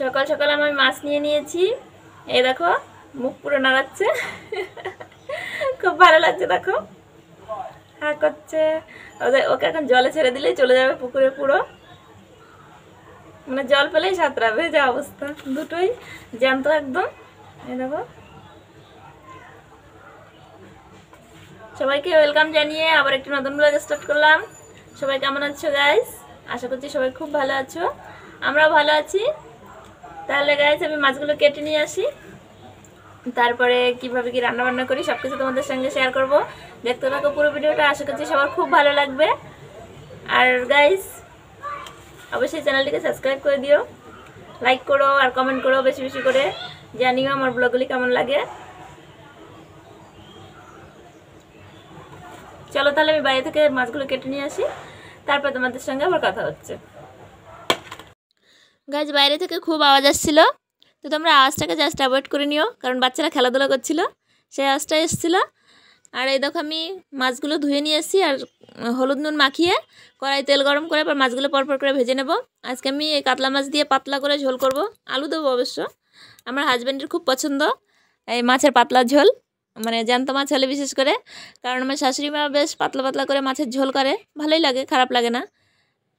সকাল সকাল আমি মাছ নিয়ে নিয়েছি এই দেখো মুখ পুরো নাড়াচ্ছে খুব ভালো লাগছে দেখো হ্যাঁ করছে ওদের ওকে এখন জলে ছেড়ে দিলেই চলে যাবে পুকুরে পুরো মানে জল পেলেই সাঁতরাবে যা অবস্থা দুটোই জ্যান্ত একদম এই দেখো সবাইকে ওয়েলকাম জানিয়ে আবার একটি নতুন ব্লগ স্টার্ট করলাম সবাই কেমন আছো গাইস আশা করছি সবাই খুব ভালো আছো আমরা ভালো আছি তাহলে গাইজ আমি মাছগুলো কেটে নিয়ে আসি তারপরে কিভাবে কি রান্না বান্না করি সব কিছু তোমাদের সঙ্গে শেয়ার করব দেখতে থাকো পুরো ভিডিওটা আশা করছি সবার খুব ভালো লাগবে আর গাইজ অবশ্যই চ্যানেলটিকে সাবস্ক্রাইব করে দিও লাইক করো আর কমেন্ট করো বেশি বেশি করে জানিও আমার ব্লগগুলি কেমন লাগে চলো তাহলে আমি বাইরে থেকে মাছগুলো কেটে নিয়ে আসি তারপর তোমাদের সঙ্গে আবার কথা হচ্ছে গাছ বাইরে থেকে খুব আওয়াজ আসছিল তো তোমরা আওয়াজটাকে জাস্ট অ্যাভয়েড করে নিও কারণ বাচ্চারা খেলাধুলা করছিল সেই আওয়াজটা এসেছিলো আর এই দেখো আমি মাছগুলো ধুয়ে নিয়ে এসেছি আর হলুদ নুন মাখিয়ে কড়াই তেল গরম করে আবার মাছগুলো পরপর করে ভেজে নেব আজকে আমি এই কাতলা মাছ দিয়ে পাতলা করে ঝোল করব আলু দেবো অবশ্য আমার হাজব্যান্ডের খুব পছন্দ এই মাছের পাতলা ঝোল মানে জ্যান্ত মাছ হলে বিশেষ করে কারণ আমার শাশুড়ি মা বেশ পাতলা পাতলা করে মাছের ঝোল করে ভালোই লাগে খারাপ লাগে না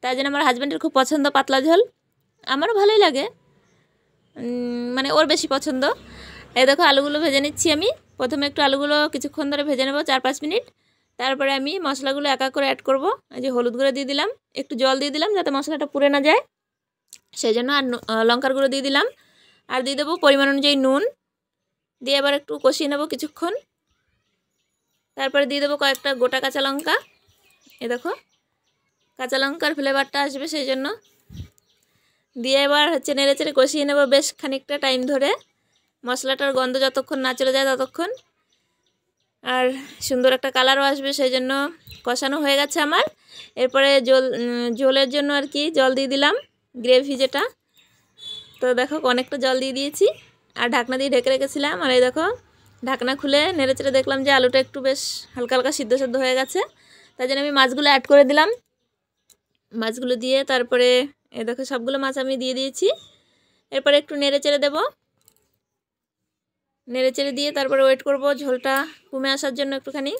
তাই জন্য আমার হাজব্যান্ডের খুব পছন্দ পাতলা ঝোল আমারও ভালোই লাগে মানে ওর বেশি পছন্দ এই দেখো আলুগুলো ভেজে নিচ্ছি আমি প্রথমে একটু আলুগুলো কিছুক্ষণ ধরে ভেজে নেবো চার পাঁচ মিনিট তারপরে আমি মশলাগুলো একা করে অ্যাড করবো এই যে হলুদ গুঁড়ো দিয়ে দিলাম একটু জল দিয়ে দিলাম যাতে মশলাটা পুড়ে না যায় সেই জন্য আর লঙ্কার গুঁড়ো দিয়ে দিলাম আর দিয়ে দেবো পরিমাণ অনুযায়ী নুন দিয়ে আবার একটু কষিয়ে নেবো কিছুক্ষণ তারপরে দিয়ে দেবো কয়েকটা গোটা কাঁচা লঙ্কা এ দেখো কাঁচা লঙ্কার ফ্লেভারটা আসবে সেই জন্য দিয়ে এবার হচ্ছে নেড়ে চেড়ে কষিয়ে নেবো বেশ খানিকটা টাইম ধরে মশলাটার গন্ধ যতক্ষণ না চলে যায় ততক্ষণ আর সুন্দর একটা কালারও আসবে সেই জন্য কষানো হয়ে গেছে আমার এরপরে জল জলের জন্য আর কি জল দিয়ে দিলাম গ্রেভি যেটা তো দেখো অনেকটা জল দিয়ে দিয়েছি আর ঢাকনা দিয়ে ঢেকে রেখেছিলাম আর এই দেখো ঢাকনা খুলে নেড়ে চেড়ে দেখলাম যে আলুটা একটু বেশ হালকা হালকা সিদ্ধ সিদ্ধ হয়ে গেছে তাই জন্য আমি মাছগুলো অ্যাড করে দিলাম মাছগুলো দিয়ে তারপরে এ দেখো সবগুলো মাছ আমি দিয়ে দিয়েছি এরপরে একটু নেড়ে চেড়ে দেবো নেড়ে চেড়ে দিয়ে তারপরে ওয়েট করব ঝোলটা কমে আসার জন্য একটুখানি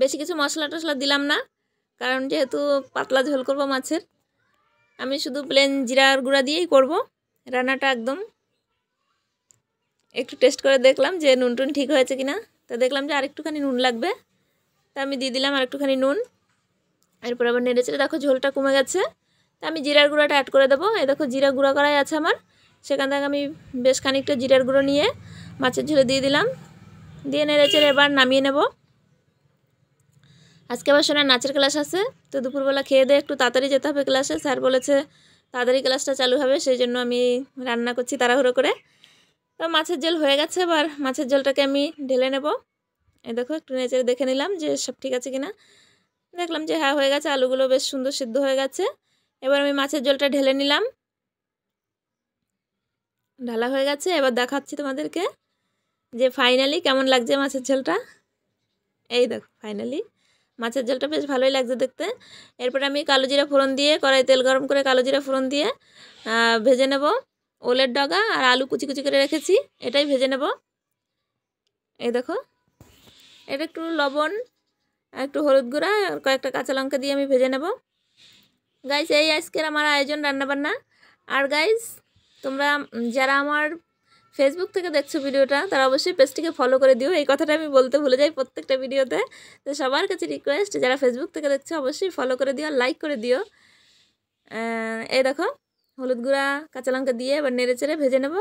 বেশি কিছু মশলা টশলা দিলাম না কারণ যেহেতু পাতলা ঝোল করব মাছের আমি শুধু প্লেন জিরার গুঁড়া দিয়েই করব রান্নাটা একদম একটু টেস্ট করে দেখলাম যে নুন টুন ঠিক হয়েছে কিনা তো দেখলাম যে আরেকটুখানি নুন লাগবে তা আমি দিয়ে দিলাম আর একটুখানি নুন এরপর আবার নেড়ে চেড়ে দেখো ঝোলটা কমে গেছে তা আমি জিরার গুঁড়াটা অ্যাড করে দেবো এই দেখো জিরা গুঁড়া করাই আছে আমার সেখান থেকে আমি বেশ খানিকটা জিরার গুঁড়ো নিয়ে মাছের ঝোলে দিয়ে দিলাম দিয়ে নেড়ে চেড়ে এবার নামিয়ে নেব আজকে আবার সোনার নাচের ক্লাস আছে তো দুপুরবেলা খেয়ে দেয়ে একটু তাড়াতাড়ি যেতে হবে ক্লাসে স্যার বলেছে তাড়াতাড়ি ক্লাসটা চালু হবে সেই জন্য আমি রান্না করছি তাড়াহুড়ো করে তো মাছের জল হয়ে গেছে এবার মাছের জলটাকে আমি ঢেলে নেব এই দেখো একটু নেচে দেখে নিলাম যে সব ঠিক আছে কিনা দেখলাম যে হ্যাঁ হয়ে গেছে আলুগুলো বেশ সুন্দর সিদ্ধ হয়ে গেছে এবার আমি মাছের জলটা ঢেলে নিলাম ঢালা হয়ে গেছে এবার দেখাচ্ছি তোমাদেরকে যে ফাইনালি কেমন লাগছে মাছের ঝোলটা এই দেখো ফাইনালি মাছের ঝোলটা বেশ ভালোই লাগছে দেখতে এরপরে আমি কালো জিরা ফোড়ন দিয়ে কড়াই তেল গরম করে কালো জিরা ফোড়ন দিয়ে ভেজে নেব ওলের ডগা আর আলু কুচি কুচি করে রেখেছি এটাই ভেজে নেব এই দেখো এটা একটু লবণ একটু হলুদ গুঁড়া আর কয়েকটা কাঁচা লঙ্কা দিয়ে আমি ভেজে নেব গাইস এই আজকের আমার আয়োজন রান্নাবান্না আর গাইস তোমরা যারা আমার ফেসবুক থেকে দেখছো ভিডিওটা তারা অবশ্যই পেজটিকে ফলো করে দিও এই কথাটা আমি বলতে ভুলে যাই প্রত্যেকটা ভিডিওতে তো সবার কাছে রিকোয়েস্ট যারা ফেসবুক থেকে দেখছো অবশ্যই ফলো করে দিও লাইক করে দিও এই দেখো হলুদ গুঁড়া কাঁচা লঙ্কা দিয়ে এবার নেড়ে চেড়ে ভেজে নেব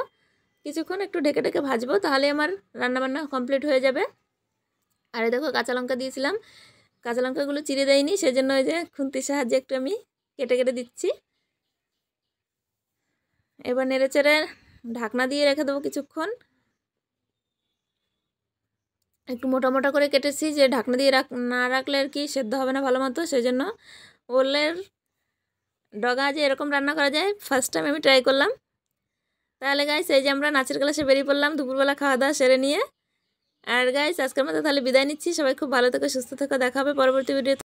কিছুক্ষণ একটু ঢেকে ঢেকে ভাজবো তাহলে আমার রান্নাবান্না কমপ্লিট হয়ে যাবে আর দেখো কাঁচা লঙ্কা দিয়েছিলাম কাঁচা লঙ্কাগুলো চিড়ে দেয়নি সেই জন্য ওই যে খুন্তির সাহায্যে একটু আমি কেটে কেটে দিচ্ছি এবার নেড়ে ঢাকনা দিয়ে রেখে দেবো কিছুক্ষণ একটু মোটা মোটা করে কেটেছি যে ঢাকনা দিয়ে রাখ না রাখলে আর কি সেদ্ধ হবে না ভালো মতো সেই জন্য ওলের ডগা যে এরকম রান্না করা যায় ফার্স্ট টাইম আমি ট্রাই করলাম তাহলে গাই সেই যে আমরা নাচের ক্লাসে বেরিয়ে পড়লাম দুপুরবেলা খাওয়া দাওয়া সেরে নিয়ে আর গাইস আজকের মতো তাহলে বিদায় নিচ্ছি সবাই খুব ভালো থেকো সুস্থ থেকো দেখা হবে পরবর্তী ভিডিও